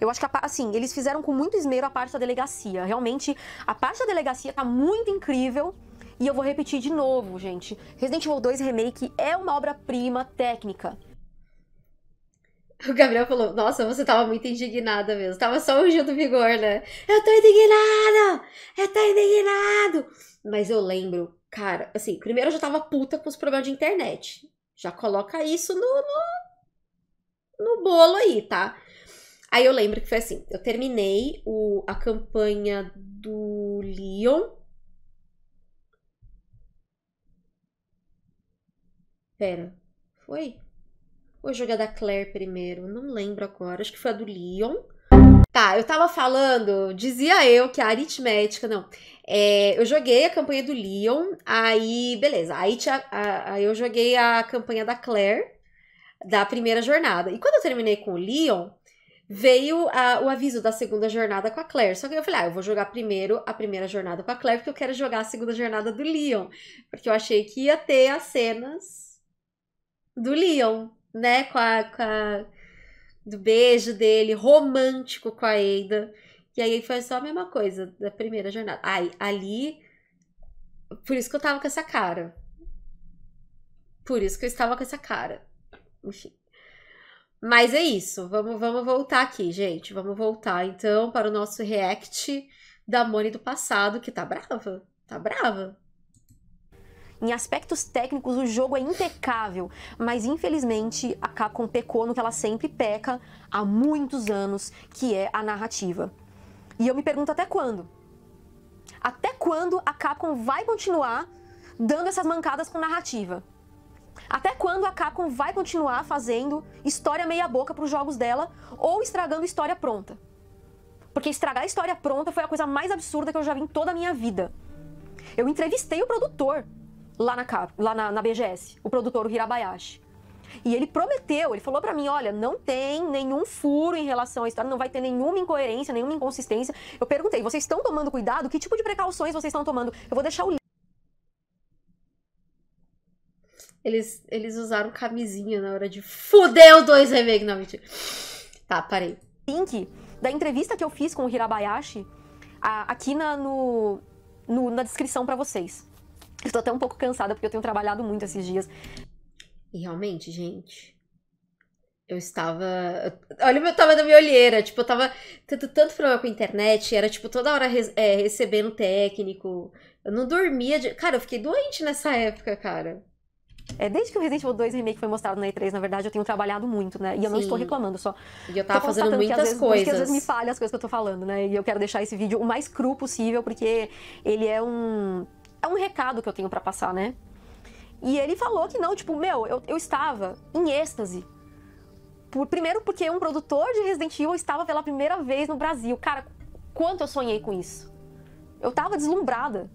Eu acho que, assim, eles fizeram com muito esmero a parte da delegacia. Realmente, a parte da delegacia tá muito incrível. E eu vou repetir de novo, gente. Resident Evil 2 Remake é uma obra-prima técnica. O Gabriel falou: Nossa, você tava muito indignada mesmo. Tava só o Gil do Vigor, né? Eu tô indignada! Eu tô indignado! Mas eu lembro, cara, assim, primeiro eu já tava puta com os problemas de internet. Já coloca isso no, no, no bolo aí, tá? Aí eu lembro que foi assim: eu terminei o, a campanha do Leon Pera, foi? Ou a da Claire primeiro? Não lembro agora. Acho que foi a do Leon. Tá, eu tava falando, dizia eu que a aritmética, não. É, eu joguei a campanha do Leon, aí, beleza. Aí, tia, a, eu joguei a campanha da Claire, da primeira jornada. E quando eu terminei com o Leon, veio a, o aviso da segunda jornada com a Claire. Só que eu falei, ah, eu vou jogar primeiro a primeira jornada com a Claire, porque eu quero jogar a segunda jornada do Leon. Porque eu achei que ia ter as cenas do Leon, né? Com a, com a, do beijo dele, romântico com a Eida. E aí foi só a mesma coisa da primeira jornada. Ai, ali. Por isso que eu tava com essa cara. Por isso que eu estava com essa cara. Enfim. Mas é isso. Vamos, vamos voltar aqui, gente. Vamos voltar então para o nosso react da Mone do passado, que tá brava. Tá brava. Em aspectos técnicos, o jogo é impecável, mas infelizmente a Capcom pecou no que ela sempre peca há muitos anos, que é a narrativa. E eu me pergunto até quando? Até quando a Capcom vai continuar dando essas mancadas com narrativa? Até quando a Capcom vai continuar fazendo história meia-boca para os jogos dela ou estragando história pronta? Porque estragar a história pronta foi a coisa mais absurda que eu já vi em toda a minha vida. Eu entrevistei o produtor lá na, lá na, na BGS, o produtor o Hirabayashi. E ele prometeu, ele falou para mim, olha, não tem nenhum furo em relação à história, não vai ter nenhuma incoerência, nenhuma inconsistência. Eu perguntei, vocês estão tomando cuidado? Que tipo de precauções vocês estão tomando? Eu vou deixar o eles, eles usaram camisinha na hora de fuder o 2 remake, não, mentira. Tá, parei. Link da entrevista que eu fiz com o Hirabayashi aqui na, no, no na descrição para vocês. Estou até um pouco cansada porque eu tenho trabalhado muito esses dias. E realmente, gente, eu estava. Olha o meu tamanho da minha olheira. Tipo, eu tava tendo tanto problema com a internet. Era, tipo, toda hora re é, recebendo técnico. Eu não dormia. De... Cara, eu fiquei doente nessa época, cara. É, desde que o Resident Evil 2 Remake foi mostrado na E3, na verdade, eu tenho trabalhado muito, né? E eu Sim. não estou reclamando, só. E eu tava fazendo muitas que, vezes, coisas. Porque às vezes me falha as coisas que eu tô falando, né? E eu quero deixar esse vídeo o mais cru possível, porque ele é um é um recado que eu tenho para passar, né? E ele falou que não, tipo, meu, eu, eu estava em êxtase. Por, primeiro porque um produtor de Resident Evil estava pela primeira vez no Brasil. Cara, quanto eu sonhei com isso. Eu tava deslumbrada.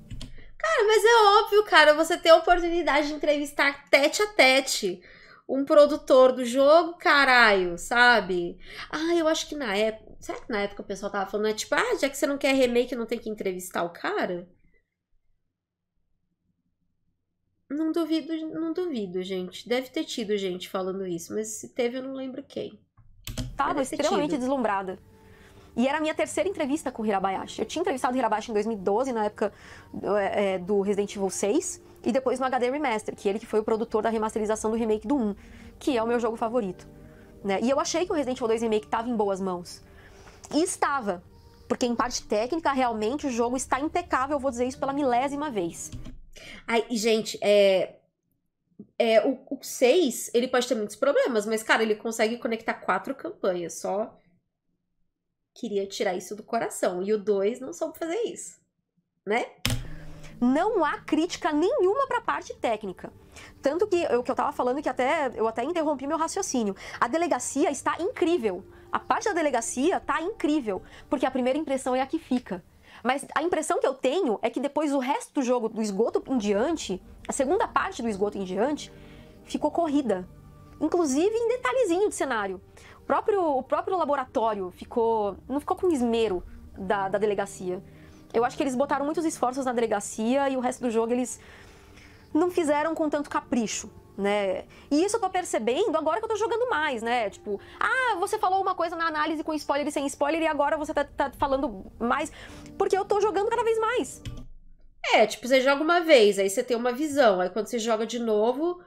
Cara, mas é óbvio, cara, você ter a oportunidade de entrevistar tete a tete um produtor do jogo, caralho, sabe? Ah, eu acho que na época. Será que na época o pessoal tava falando, né? Tipo, ah, já que você não quer remake, não tem que entrevistar o cara? Não duvido, não duvido, gente. Deve ter tido gente falando isso, mas se teve, eu não lembro quem. Tava extremamente tido. deslumbrada. E era a minha terceira entrevista com o Hirabayashi. Eu tinha entrevistado o Hirabayashi em 2012, na época é, do Resident Evil 6, e depois no HD Remaster, que ele que foi o produtor da remasterização do remake do 1, que é o meu jogo favorito. Né? E eu achei que o Resident Evil 2 Remake estava em boas mãos. E estava, porque em parte técnica, realmente, o jogo está impecável, eu vou dizer isso pela milésima vez. Ai, gente, é. É, o, 6, ele pode ter muitos problemas, mas, cara, ele consegue conectar quatro campanhas. Só queria tirar isso do coração. E o 2 não soube fazer isso, né? não há crítica nenhuma para a parte técnica. Tanto que o que eu estava falando é que até eu até interrompi meu raciocínio. A delegacia está incrível. A parte da delegacia está incrível, porque a primeira impressão é a que fica. Mas a impressão que eu tenho é que depois o resto do jogo, do esgoto em diante, a segunda parte do esgoto em diante, ficou corrida. Inclusive em detalhezinho de cenário. O próprio, o próprio laboratório ficou. não ficou com esmero da, da delegacia. Eu acho que eles botaram muitos esforços na delegacia e o resto do jogo eles não fizeram com tanto capricho né? E isso eu tô percebendo agora que eu tô jogando mais, né? Tipo, ah, você falou uma coisa na análise com spoiler e sem spoiler e agora você tá, tá falando mais. Porque eu tô jogando cada vez mais. É, tipo, você joga uma vez, aí você tem uma visão. Aí quando você joga de novo,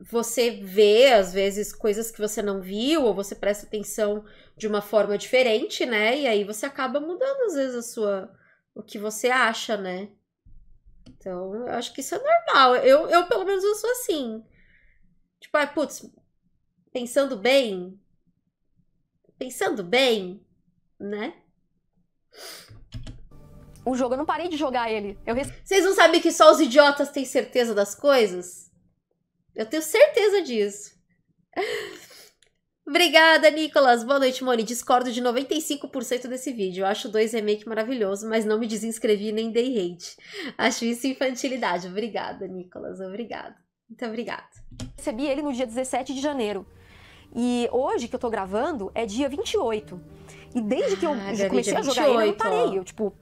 você vê, às vezes, coisas que você não viu, ou você presta atenção de uma forma diferente, né? E aí você acaba mudando, às vezes, a sua. o que você acha, né? Então, eu acho que isso é normal. Eu, eu pelo menos, eu sou assim. Tipo, ah, putz, pensando bem. Pensando bem, né? O jogo, eu não parei de jogar ele. Eu Vocês não sabem que só os idiotas têm certeza das coisas? Eu tenho certeza disso. Obrigada, Nicolas. Boa noite, Moni. Discordo de 95% desse vídeo. Acho dois remake maravilhoso, mas não me desinscrevi nem dei hate. Acho isso infantilidade. Obrigada, Nicolas. Obrigada. Muito obrigada. Recebi ele no dia 17 de janeiro. E hoje que eu tô gravando é dia 28. E desde que eu ah, é comecei a jogar 28, ele, eu não parei. Ó. Eu, tipo,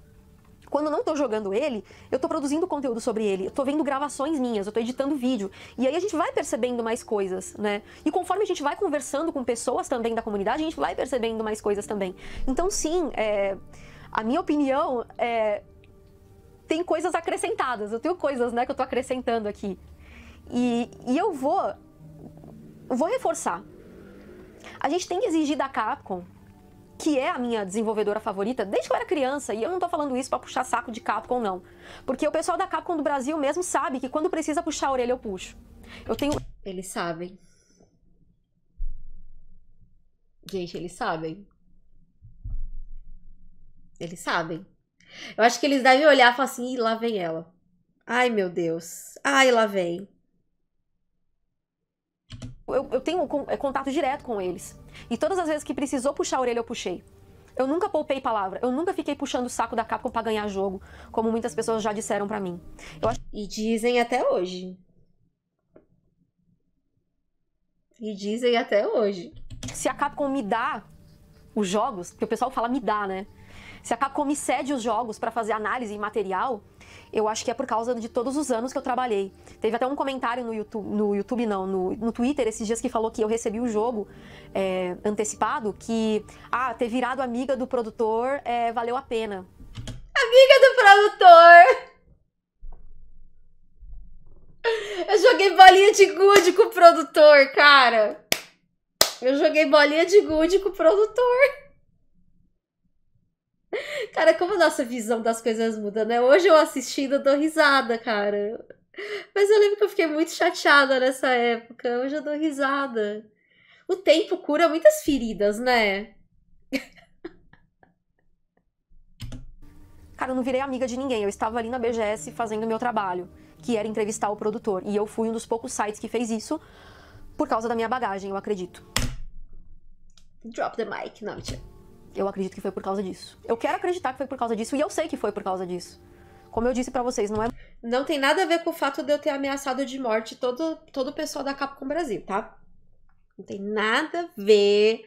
quando eu não estou jogando ele, eu estou produzindo conteúdo sobre ele, eu tô vendo gravações minhas, eu estou editando vídeo. E aí a gente vai percebendo mais coisas, né? E conforme a gente vai conversando com pessoas também da comunidade, a gente vai percebendo mais coisas também. Então, sim, é, a minha opinião é, Tem coisas acrescentadas, eu tenho coisas né, que eu estou acrescentando aqui. E, e eu vou. Vou reforçar. A gente tem que exigir da Capcom que é a minha desenvolvedora favorita desde que eu era criança, e eu não tô falando isso para puxar saco de Capcom, não. Porque o pessoal da Capcom do Brasil mesmo sabe que quando precisa puxar a orelha, eu puxo. Eu tenho. Eles sabem. Gente, eles sabem. Eles sabem. Eu acho que eles devem olhar e falar assim: Ih, lá vem ela. Ai, meu Deus. Ai, lá vem. Eu, eu tenho é, contato direto com eles. E todas as vezes que precisou puxar a orelha, eu puxei. Eu nunca poupei palavra, eu nunca fiquei puxando o saco da Capcom para ganhar jogo, como muitas pessoas já disseram para mim. Acho... E dizem até hoje. E dizem até hoje. Se a Capcom me dá os jogos, que o pessoal fala me dá, né? Se a Capcom me cede os jogos para fazer análise e material, eu acho que é por causa de todos os anos que eu trabalhei. Teve até um comentário no YouTube, no YouTube não, no, no Twitter esses dias que falou que eu recebi o jogo é, antecipado, que, ah, ter virado amiga do produtor é, valeu a pena. Amiga do produtor! Eu joguei bolinha de gude com o produtor, cara! Eu joguei bolinha de gude com o produtor! Cara, como a nossa visão das coisas muda, né? Hoje eu assistindo, eu dou risada, cara. Mas eu lembro que eu fiquei muito chateada nessa época. Hoje eu dou risada. O tempo cura muitas feridas, né? Cara, eu não virei amiga de ninguém. Eu estava ali na BGS fazendo o meu trabalho, que era entrevistar o produtor. E eu fui um dos poucos sites que fez isso por causa da minha bagagem, eu acredito. Drop the mic, não, tia. Eu acredito que foi por causa disso. Eu quero acreditar que foi por causa disso e eu sei que foi por causa disso. Como eu disse para vocês, não é. Não tem nada a ver com o fato de eu ter ameaçado de morte todo, todo o pessoal da Capcom Brasil, tá? Não tem nada a ver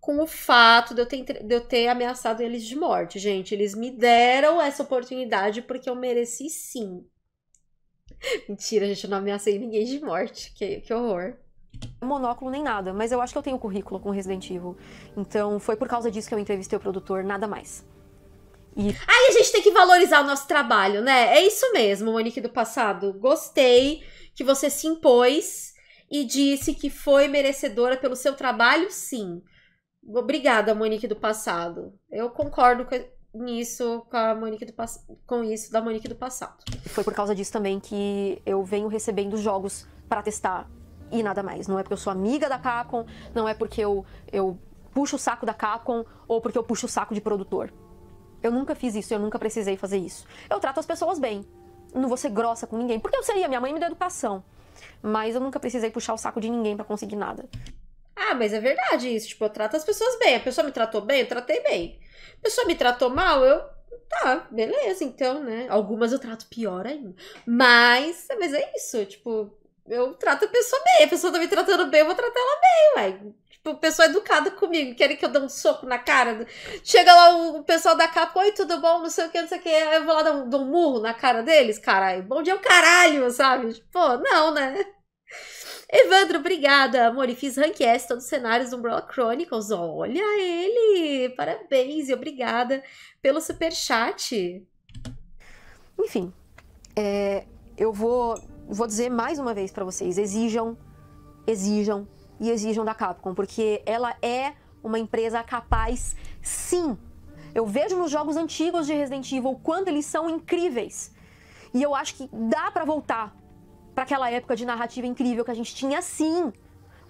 com o fato de eu, ter, de eu ter ameaçado eles de morte, gente. Eles me deram essa oportunidade porque eu mereci sim. Mentira, gente, eu não ameacei ninguém de morte. Que, que horror monóculo nem nada, mas eu acho que eu tenho currículo com Resident Evil. Então foi por causa disso que eu entrevistei o produtor, nada mais. E... Aí a gente tem que valorizar o nosso trabalho, né? É isso mesmo, Monique do passado. Gostei que você se impôs e disse que foi merecedora pelo seu trabalho, sim. Obrigada, Monique do passado. Eu concordo com nisso com a Monique do com isso da Monique do passado. Foi por causa disso também que eu venho recebendo jogos para testar e nada mais. Não é porque eu sou amiga da Capcom, não é porque eu, eu puxo o saco da Capcom ou porque eu puxo o saco de produtor. Eu nunca fiz isso, eu nunca precisei fazer isso. Eu trato as pessoas bem. Não vou ser grossa com ninguém. Porque eu seria, minha mãe me deu educação. Mas eu nunca precisei puxar o saco de ninguém para conseguir nada. Ah, mas é verdade isso. Tipo, eu trato as pessoas bem. A pessoa me tratou bem, eu tratei bem. A pessoa me tratou mal, eu tá, beleza, então, né? Algumas eu trato pior ainda. Mas, mas é isso, tipo, eu trato a pessoa bem. A pessoa tá me tratando bem, eu vou tratar ela bem, ué. Tipo, pessoa educada comigo, querem que eu dê um soco na cara. Chega lá o, pessoal da capa, oi, tudo bom? Não sei o que, não sei o que. Aí eu vou lá dar um, dar um murro na cara deles, caralho. Bom dia o caralho, sabe? Tipo, não, né? Evandro, obrigada, amor. E fiz ranquest todos os cenários do Umbrella Chronicles. Olha ele! Parabéns e obrigada pelo super chat. Enfim, é, eu vou vou dizer mais uma vez para vocês, exijam, exijam e exijam da Capcom, porque ela é uma empresa capaz, sim. Eu vejo nos jogos antigos de Resident Evil quanto eles são incríveis. E eu acho que dá para voltar para aquela época de narrativa incrível que a gente tinha sim.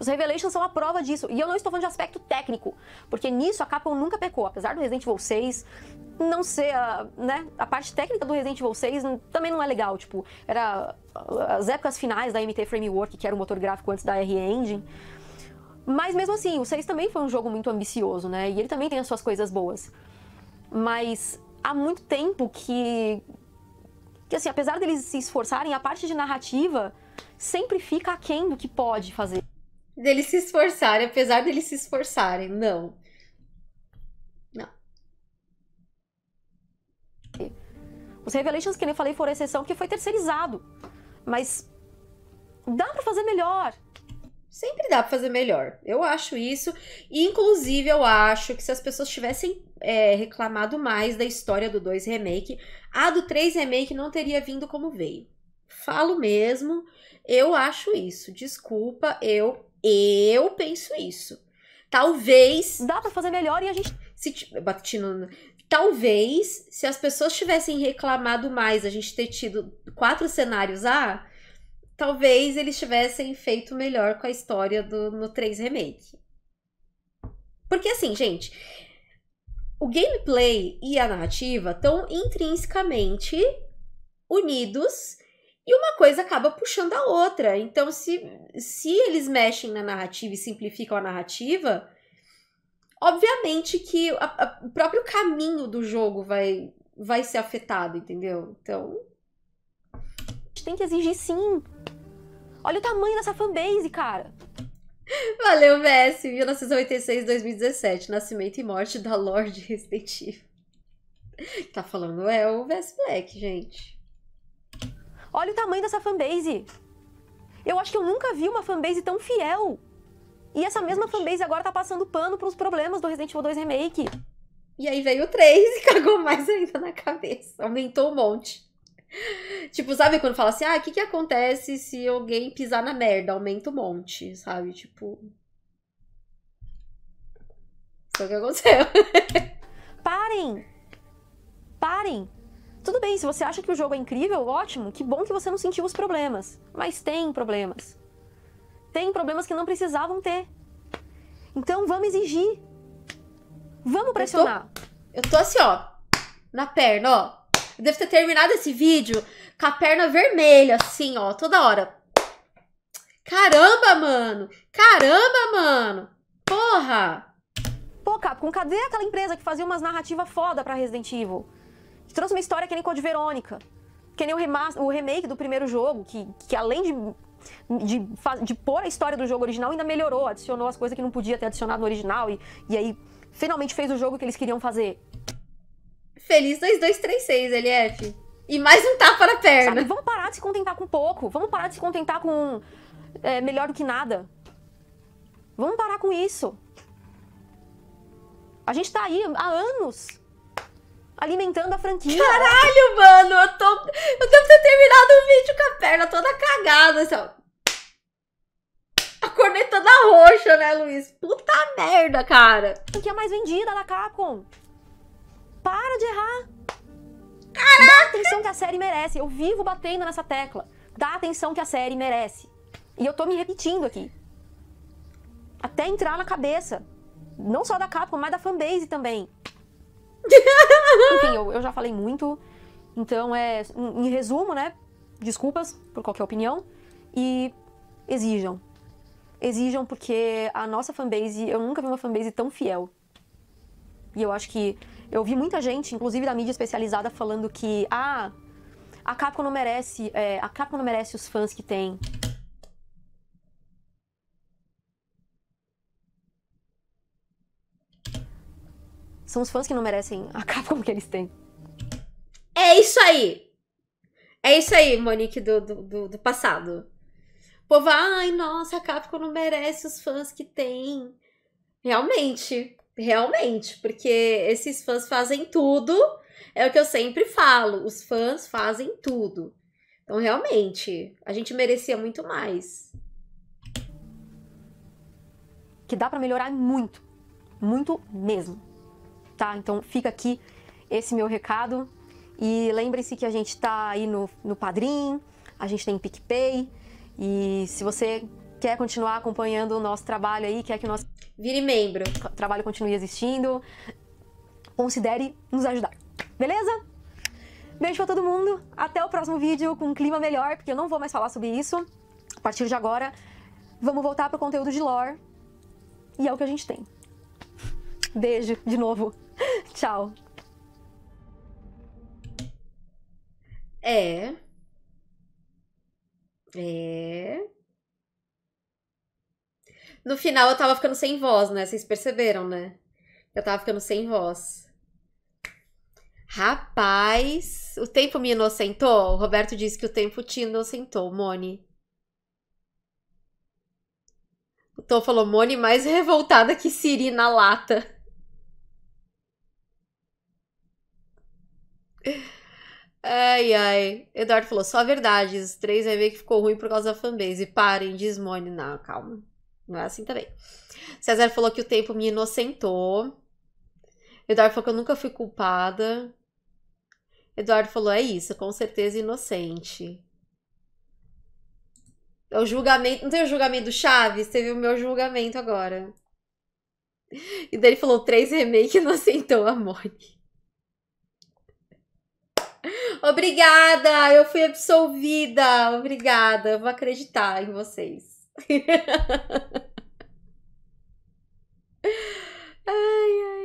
Os Revelations são a prova disso. E eu não estou falando de aspecto técnico, porque nisso a Capcom nunca pecou. Apesar do Resident Evil 6 não ser a, né, a parte técnica do Resident Evil 6 também não é legal. Tipo, era ah, as épocas finais da MT Framework, que era o motor gráfico antes da R-Engine. Mas mesmo assim, o 6 também foi um jogo muito ambicioso, né? E ele também tem as suas coisas boas. Mas há muito tempo que que assim, apesar deles se esforçarem, a parte de narrativa sempre fica aquém do que pode fazer deles se esforçarem, apesar deles se esforçarem. Não. Não. Os Revelations, que nem falei, foram exceção que foi terceirizado. Mas dá para fazer melhor. Sempre dá para fazer melhor. Eu acho isso. E, inclusive, eu acho que se as pessoas tivessem é, reclamado mais da história do 2 Remake, a do 3 Remake não teria vindo como veio. Falo mesmo, eu acho isso. Desculpa, eu eu penso isso. Talvez. Dá para fazer melhor e a gente. Se, talvez, se as pessoas tivessem reclamado mais, a gente ter tido quatro cenários A, ah, talvez eles tivessem feito melhor com a história do no 3 Remake. Porque assim, gente, o gameplay e a narrativa estão intrinsecamente unidos e uma coisa acaba puxando a outra. Então, se, se eles mexem na narrativa e simplificam a narrativa, obviamente que a, a, o próprio caminho do jogo vai, vai ser afetado, entendeu? Então. A gente tem que exigir sim. Olha o tamanho dessa fanbase, cara. Valeu, Messi. 1986-2017. Nascimento e morte da Lorde Resident Evil. Tá falando é o Vess Black, gente. Olha o tamanho dessa fanbase. Eu acho que eu nunca vi uma fanbase tão fiel. E essa mesma fanbase agora tá passando pano pros problemas do Resident Evil 2 Remake. E aí veio o 3 e cagou mais ainda na cabeça. Aumentou um monte. tipo, sabe quando fala assim, ah, o que que acontece se alguém pisar na merda? Aumenta um monte, sabe? Tipo... Foi o que aconteceu. Parem! Parem! tudo bem, se você acha que o jogo é incrível, ótimo, que bom que você não sentiu os problemas. Mas tem problemas. Tem problemas que não precisavam ter. Então vamos exigir. Vamos pressionar. Eu tô, eu tô assim, ó, na perna, ó. Eu devo ter terminado esse vídeo com a perna vermelha, assim, ó, toda hora. Caramba, mano! Caramba, mano! Porra! Pô, Capcom, cadê aquela empresa que fazia umas narrativas foda pra Resident Evil? Te trouxe uma história que nem Code Verônica. Que nem o, remaster, o remake do primeiro jogo, que, que além de de, de, pôr a história do jogo original ainda melhorou, adicionou as coisas que não podia ter adicionado no original e, e aí finalmente fez o jogo que eles queriam fazer. Feliz 2236, LF. E mais um tapa na perna. Sabe, vamos parar de se contentar com pouco. Vamos parar de se contentar com é, melhor do que nada. Vamos parar com isso. A gente tá aí há anos alimentando a franquia. Caralho, mano! Eu tô. Eu devo ter terminado o vídeo com a perna toda cagada, assim, ó. Acordei toda roxa, né, Luiz? Puta merda, cara. Franquia mais vendida da Capcom. Para de errar. Caraca. Dá a atenção que a série merece. Eu vivo batendo nessa tecla. Dá a atenção que a série merece. E eu tô me repetindo aqui. Até entrar na cabeça. Não só da Capcom, mas da fanbase também. Enfim, eu, eu já falei muito. Então, é, em, em resumo, né? Desculpas por qualquer opinião. E exijam. Exijam porque a nossa fanbase, eu nunca vi uma fanbase tão fiel. E eu acho que eu vi muita gente, inclusive da mídia especializada, falando que ah, a Capcom não merece, é, a Capcom não merece os fãs que tem. São os fãs que não merecem a Capcom que eles têm. É isso aí! É isso aí, Monique, do, do, do, do passado. O povo, ai, nossa, a Capcom não merece os fãs que tem. Realmente, realmente, porque esses fãs fazem tudo. É o que eu sempre falo, os fãs fazem tudo. Então, realmente, a gente merecia muito mais. Que dá para melhorar muito. Muito mesmo tá? Então fica aqui esse meu recado. E lembre se que a gente está aí no, no Padrim, a gente tem PicPay. E se você quer continuar acompanhando o nosso trabalho aí, quer que o nosso. Vire membro. Trabalho continue existindo, considere nos ajudar. Beleza? Beijo pra todo mundo. Até o próximo vídeo com um clima melhor, porque eu não vou mais falar sobre isso. A partir de agora, vamos voltar pro conteúdo de lore. E é o que a gente tem. Beijo de novo. Tchau. É. É. No final eu tava ficando sem voz, né? Vocês perceberam, né? Eu tava ficando sem voz. Rapaz, o tempo me inocentou? O Roberto disse que o tempo te inocentou, Mone. O Tom falou, Mone mais revoltada que Siri na lata. Ai, ai. Eduardo falou, só verdades. Três vai ver que ficou ruim por causa da fanbase. Parem, desmone. Não, calma. Não é assim também. César falou que o tempo me inocentou. Eduardo falou que eu nunca fui culpada. Eduardo falou, é isso, com certeza inocente. É o julgamento. Não tem o julgamento do Chaves? Teve o meu julgamento agora. E daí ele falou: três remake inocentou a Moni. Obrigada, eu fui absolvida. Obrigada, eu vou acreditar em vocês. ai, ai.